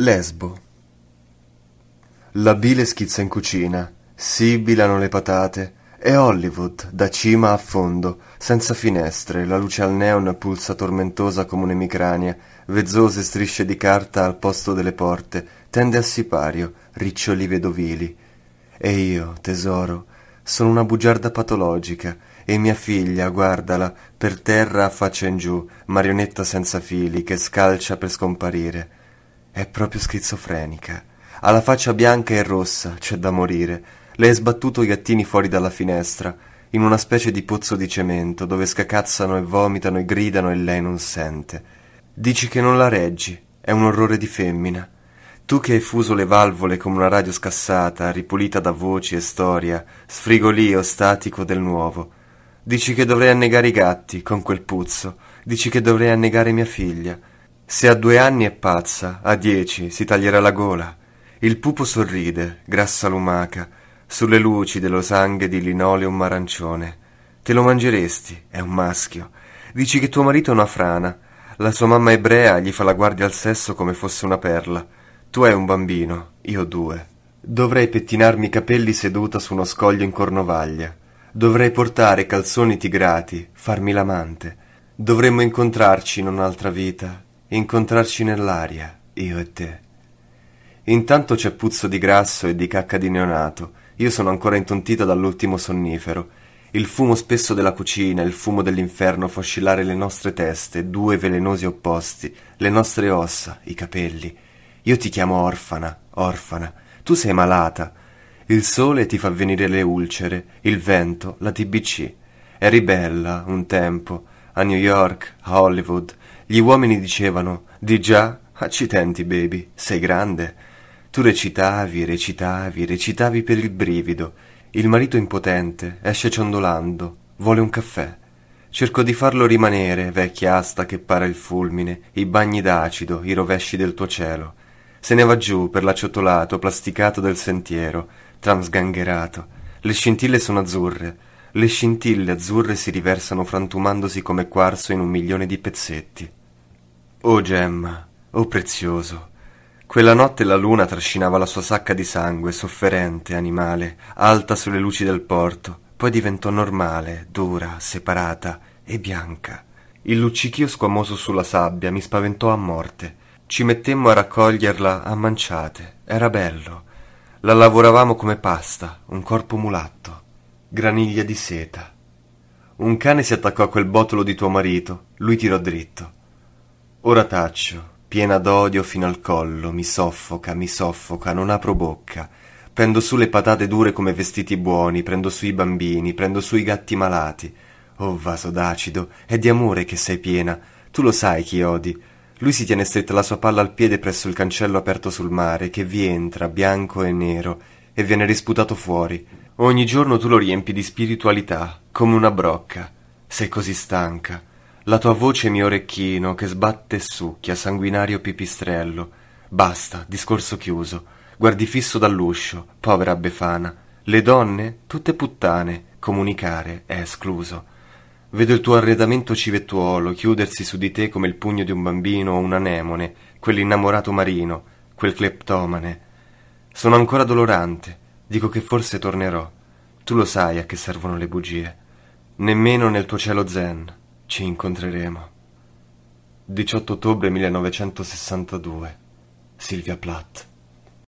Lesbo. La bile schizza in cucina, sibilano le patate, è Hollywood, da cima a fondo, senza finestre, la luce al neon pulsa tormentosa come un'emicrania, vezzose strisce di carta al posto delle porte, tende a sipario, riccioli vedovili. E io, tesoro, sono una bugiarda patologica, e mia figlia, guardala, per terra a faccia in giù, marionetta senza fili, che scalcia per scomparire. È proprio schizofrenica. Ha la faccia bianca e rossa, c'è da morire. Le è sbattuto i gattini fuori dalla finestra, in una specie di pozzo di cemento, dove scacazzano e vomitano e gridano e lei non sente. Dici che non la reggi, è un orrore di femmina. Tu che hai fuso le valvole come una radio scassata, ripulita da voci e storia, sfrigolio statico del nuovo. Dici che dovrei annegare i gatti con quel puzzo. Dici che dovrei annegare mia figlia. Se a due anni è pazza, a dieci si taglierà la gola. Il pupo sorride, grassa lumaca, sulle luci dello sangue di linoleum arancione. Te lo mangeresti, è un maschio. Dici che tuo marito è una frana. La sua mamma ebrea gli fa la guardia al sesso come fosse una perla. Tu hai un bambino, io due. Dovrei pettinarmi i capelli seduta su uno scoglio in cornovaglia. Dovrei portare calzoni tigrati, farmi l'amante. Dovremmo incontrarci in un'altra vita, incontrarci nell'aria, io e te. Intanto c'è puzzo di grasso e di cacca di neonato. Io sono ancora intontita dall'ultimo sonnifero. Il fumo spesso della cucina, il fumo dell'inferno fa oscillare le nostre teste, due velenosi opposti, le nostre ossa, i capelli. Io ti chiamo orfana, orfana. Tu sei malata. Il sole ti fa venire le ulcere, il vento, la TBC. Eri bella, un tempo, a New York, a Hollywood, gli uomini dicevano, di già, accidenti baby, sei grande. Tu recitavi, recitavi, recitavi per il brivido. Il marito impotente esce ciondolando, vuole un caffè. Cerco di farlo rimanere, vecchia asta che para il fulmine, i bagni d'acido, i rovesci del tuo cielo. Se ne va giù per l'acciottolato plasticato del sentiero, transgangherato. Le scintille sono azzurre, le scintille azzurre si riversano frantumandosi come quarzo in un milione di pezzetti. Oh Gemma, oh prezioso. Quella notte la luna trascinava la sua sacca di sangue, sofferente, animale, alta sulle luci del porto, poi diventò normale, dura, separata e bianca. Il luccichio squamoso sulla sabbia mi spaventò a morte. Ci mettemmo a raccoglierla a manciate. Era bello. La lavoravamo come pasta, un corpo mulatto, graniglia di seta. Un cane si attaccò a quel botolo di tuo marito, lui tirò dritto. Ora taccio, piena d'odio fino al collo, mi soffoca, mi soffoca, non apro bocca. Prendo su le patate dure come vestiti buoni, prendo su i bambini, prendo su i gatti malati. Oh vaso d'acido, è di amore che sei piena, tu lo sai chi odi. Lui si tiene stretta la sua palla al piede presso il cancello aperto sul mare, che vi entra, bianco e nero, e viene risputato fuori. Ogni giorno tu lo riempi di spiritualità, come una brocca. Sei così stanca, la tua voce mio orecchino che sbatte e succhia sanguinario pipistrello basta discorso chiuso guardi fisso dall'uscio povera befana le donne tutte puttane comunicare è escluso Vedo il tuo arredamento civettuolo chiudersi su di te come il pugno di un bambino o un anemone, quell'innamorato marino, quel cleptomane. Sono ancora dolorante, dico che forse tornerò. Tu lo sai a che servono le bugie. Nemmeno nel tuo cielo zen, ci incontreremo. 18 ottobre 1962. Silvia Platt.